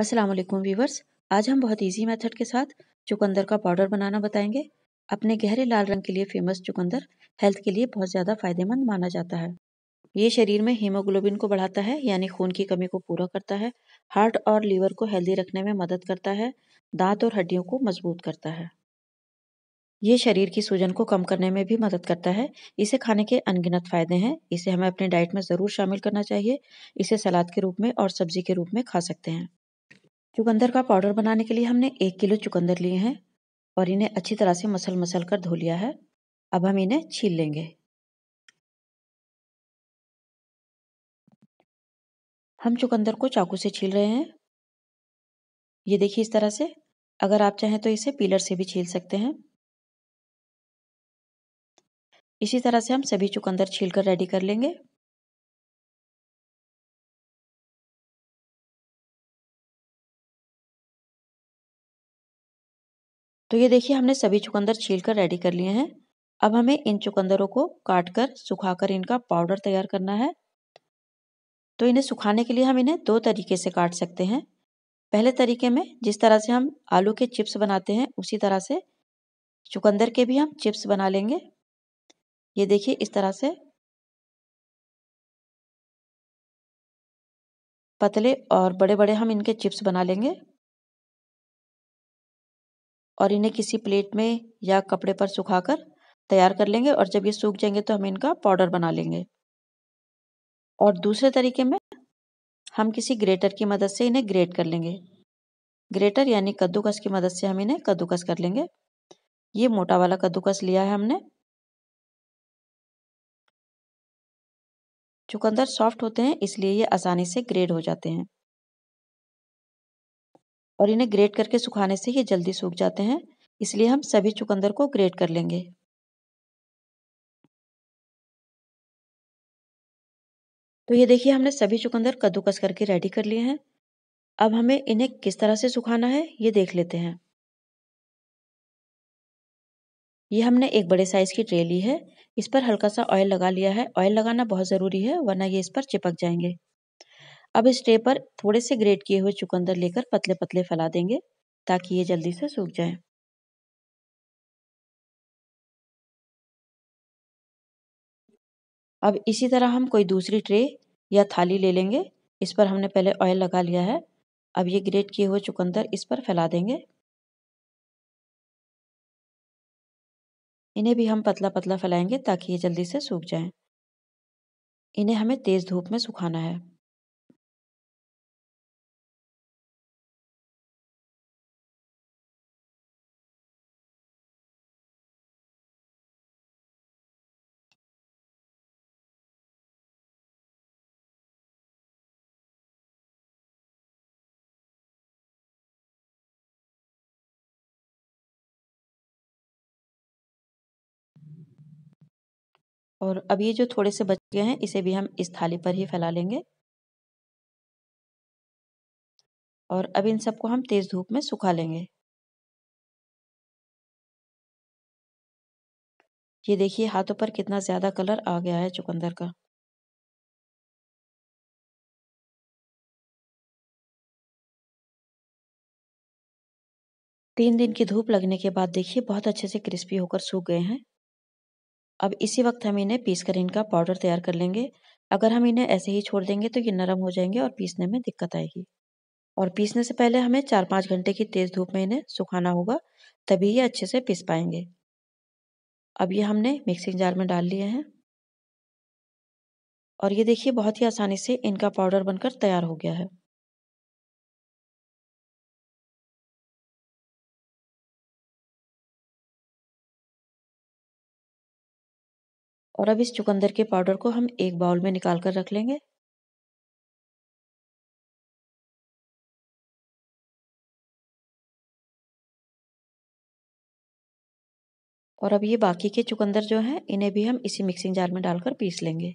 अस्सलाम वालेकुम आज हम बहुत इजी मेथड के साथ चुकंदर का पाउडर बनाना बताएंगे अपने गहरे लाल रंग के लिए फेमस चुकंदर हेल्थ के लिए बहुत ज़्यादा फायदेमंद माना जाता है ये शरीर में हीमोग्लोबिन को बढ़ाता है यानी खून की कमी को पूरा करता है हार्ट और लीवर को हेल्दी रखने में मदद करता है दांत और हड्डियों को मजबूत करता है ये शरीर की सूजन को कम करने में भी मदद करता है इसे खाने के अनगिनत फायदे हैं इसे हमें अपने डाइट में ज़रूर शामिल करना चाहिए इसे सलाद के रूप में और सब्जी के रूप में खा सकते हैं चुकंदर का पाउडर बनाने के लिए हमने एक किलो चुकंदर लिए हैं और इन्हें अच्छी तरह से मसल मसल कर धो लिया है अब हम इन्हें छील लेंगे हम चुकंदर को चाकू से छील रहे हैं ये देखिए इस तरह से अगर आप चाहें तो इसे पीलर से भी छील सकते हैं इसी तरह से हम सभी चुकंदर छील कर रेडी कर लेंगे तो ये देखिए हमने सभी चुकंदर छील कर रेडी कर लिए हैं अब हमें इन चुकंदरों को काट कर सुखाकर इनका पाउडर तैयार करना है तो इन्हें सुखाने के लिए हम इन्हें दो तरीके से काट सकते हैं पहले तरीके में जिस तरह से हम आलू के चिप्स बनाते हैं उसी तरह से चुकंदर के भी हम चिप्स बना लेंगे ये देखिए इस तरह से पतले और बड़े बड़े हम इनके चिप्स बना लेंगे और इन्हें किसी प्लेट में या कपड़े पर सुखाकर तैयार कर लेंगे और जब ये सूख जाएंगे तो हम इनका पाउडर बना लेंगे और दूसरे तरीके में हम किसी ग्रेटर की मदद से इन्हें ग्रेट कर लेंगे ग्रेटर यानी कद्दूकस की मदद से हम इन्हें कद्दूकस कर लेंगे ये मोटा वाला कद्दूकस लिया है हमने चुकंदर सॉफ्ट होते हैं इसलिए ये आसानी से ग्रेड हो जाते हैं और इन्हें ग्रेट करके सुखाने से ये जल्दी सूख जाते हैं इसलिए हम सभी चुकंदर को ग्रेट कर लेंगे तो ये देखिए हमने सभी चुकंदर कद्दूकस करके रेडी कर लिए हैं अब हमें इन्हें किस तरह से सुखाना है ये देख लेते हैं ये हमने एक बड़े साइज की ट्रे ली है इस पर हल्का सा ऑयल लगा लिया है ऑयल लगाना बहुत ज़रूरी है वरना ये इस पर चिपक जाएंगे अब इस ट्रे पर थोड़े से ग्रेट किए हुए चुकंदर लेकर पतले पतले फैला देंगे ताकि ये जल्दी से सूख जाए अब इसी तरह हम कोई दूसरी ट्रे या थाली ले लेंगे इस पर हमने पहले ऑयल लगा लिया है अब ये ग्रेट किए हुए चुकंदर इस पर फैला देंगे इन्हें भी हम पतला पतला फैलाएंगे ताकि ये जल्दी से सूख जाएं। इन्हें हमें तेज़ धूप में सुखाना है और अब ये जो थोड़े से बच गए हैं इसे भी हम इस थाली पर ही फैला लेंगे और अब इन सबको हम तेज़ धूप में सुखा लेंगे ये देखिए हाथों पर कितना ज़्यादा कलर आ गया है चुकंदर का तीन दिन की धूप लगने के बाद देखिए बहुत अच्छे से क्रिस्पी होकर सूख गए हैं अब इसी वक्त हम इन्हें पीस कर इनका पाउडर तैयार कर लेंगे अगर हम इन्हें ऐसे ही छोड़ देंगे तो ये नरम हो जाएंगे और पीसने में दिक्कत आएगी और पीसने से पहले हमें चार पाँच घंटे की तेज़ धूप में इन्हें सुखाना होगा तभी ये अच्छे से पीस पाएंगे अब ये हमने मिक्सिंग जार में डाल लिए हैं और ये देखिए बहुत ही आसानी से इनका पाउडर बनकर तैयार हो गया है और अब इस चुकंदर के पाउडर को हम एक बाउल में निकाल कर रख लेंगे और अब ये बाकी के चुकंदर जो हैं इन्हें भी हम इसी मिक्सिंग जार में डालकर पीस लेंगे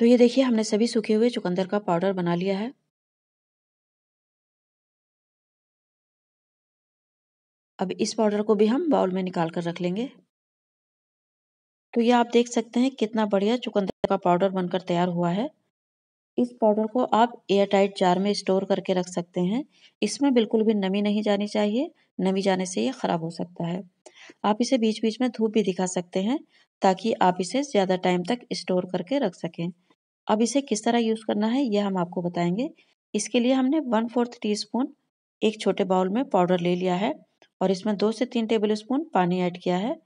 तो ये देखिए हमने सभी सूखे हुए चुकंदर का पाउडर बना लिया है अब इस पाउडर को भी हम बाउल में निकाल कर रख लेंगे तो ये आप देख सकते हैं कितना बढ़िया चुकंदर का पाउडर बनकर तैयार हुआ है इस पाउडर को आप एयर टाइट जार में स्टोर करके रख सकते हैं इसमें बिल्कुल भी नमी नहीं जानी चाहिए नमी जाने से ये ख़राब हो सकता है आप इसे बीच बीच में धूप भी दिखा सकते हैं ताकि आप इसे ज़्यादा टाइम तक स्टोर करके रख सकें अब इसे किस तरह यूज़ करना है यह हम आपको बताएंगे इसके लिए हमने वन फोर्थ टी स्पून एक छोटे बाउल में पाउडर ले लिया है और इसमें दो से तीन टेबल स्पून पानी ऐड किया है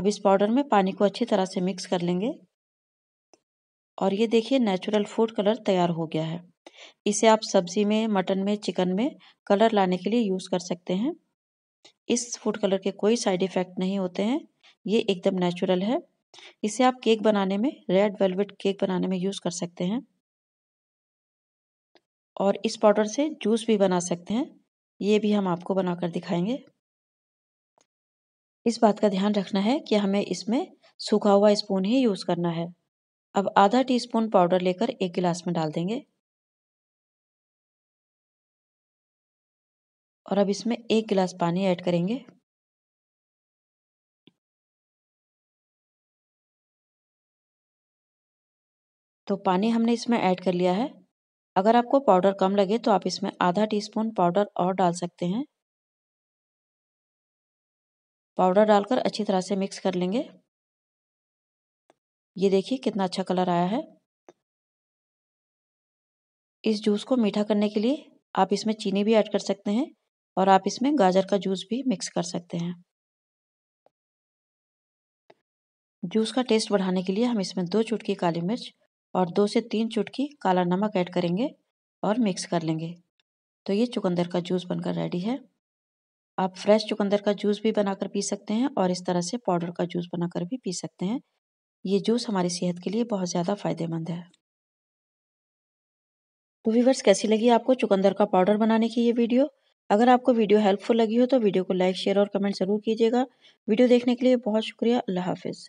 अब इस पाउडर में पानी को अच्छी तरह से मिक्स कर लेंगे और ये देखिए नेचुरल फूड कलर तैयार हो गया है इसे आप सब्जी में मटन में चिकन में कलर लाने के लिए यूज़ कर सकते हैं इस फूड कलर के कोई साइड इफ़ेक्ट नहीं होते हैं ये एकदम नेचुरल है इसे आप केक बनाने में रेड वेलवेट केक बनाने में यूज़ कर सकते हैं और इस पाउडर से जूस भी बना सकते हैं ये भी हम आपको बनाकर दिखाएंगे इस बात का ध्यान रखना है कि हमें इसमें सूखा हुआ स्पून ही यूज़ करना है अब आधा टीस्पून पाउडर लेकर एक गिलास में डाल देंगे और अब इसमें एक गिलास पानी ऐड करेंगे तो पानी हमने इसमें ऐड कर लिया है अगर आपको पाउडर कम लगे तो आप इसमें आधा टीस्पून पाउडर और डाल सकते हैं पाउडर डालकर अच्छी तरह से मिक्स कर लेंगे ये देखिए कितना अच्छा कलर आया है इस जूस को मीठा करने के लिए आप इसमें चीनी भी ऐड कर सकते हैं और आप इसमें गाजर का जूस भी मिक्स कर सकते हैं जूस का टेस्ट बढ़ाने के लिए हम इसमें दो चुटकी काली मिर्च और दो से तीन चुटकी काला नमक ऐड करेंगे और मिक्स कर लेंगे तो ये चुकंदर का जूस बनकर रेडी है आप फ्रेश चुकंदर का जूस भी बनाकर पी सकते हैं और इस तरह से पाउडर का जूस बनाकर भी पी सकते हैं ये जूस हमारी सेहत के लिए बहुत ज़्यादा फायदेमंद है तो व्यूवर्स कैसी लगी आपको चुकंदर का पाउडर बनाने की ये वीडियो अगर आपको वीडियो हेल्पफुल लगी हो तो वीडियो को लाइक शेयर और कमेंट ज़रूर कीजिएगा वीडियो देखने के लिए बहुत शुक्रिया अल्लाह हाफिज़